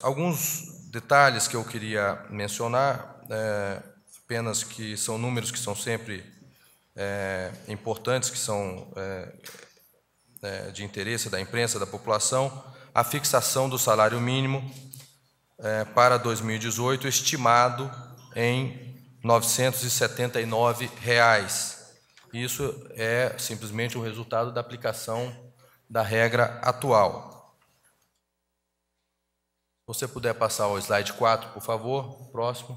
Alguns detalhes que eu queria mencionar, é, apenas que são números que são sempre é, importantes, que são é, é de interesse da imprensa, da população, a fixação do salário mínimo é, para 2018, estimado em R$ 979. Reais. Isso é simplesmente o resultado da aplicação da regra atual. Se você puder passar o slide 4, por favor, próximo.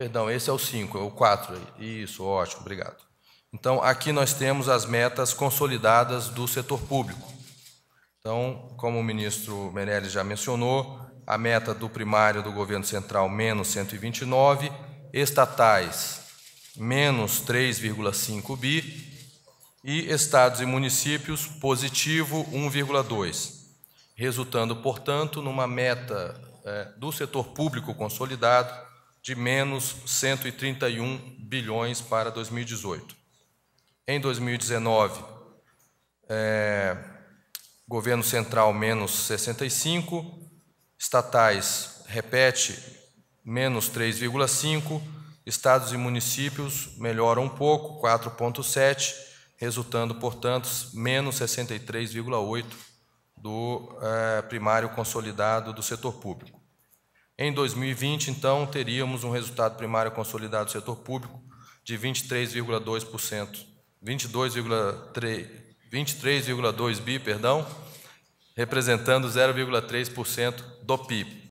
Perdão, esse é o 5, é o 4. Isso, ótimo, obrigado. Então, aqui nós temos as metas consolidadas do setor público. Então, como o ministro Meirelles já mencionou, a meta do primário do governo central, menos 129, estatais, menos 3,5 bi, e estados e municípios, positivo 1,2, resultando, portanto, numa meta é, do setor público consolidado de menos 131 bilhões para 2018. Em 2019, é, governo central menos 65, estatais, repete, menos 3,5%, estados e municípios melhoram um pouco, 4,7%, resultando, portanto, menos 63,8% do eh, primário consolidado do setor público. Em 2020, então, teríamos um resultado primário consolidado do setor público de 23,2%, 22,3 23,2 bi, perdão, representando 0,3% do PIB.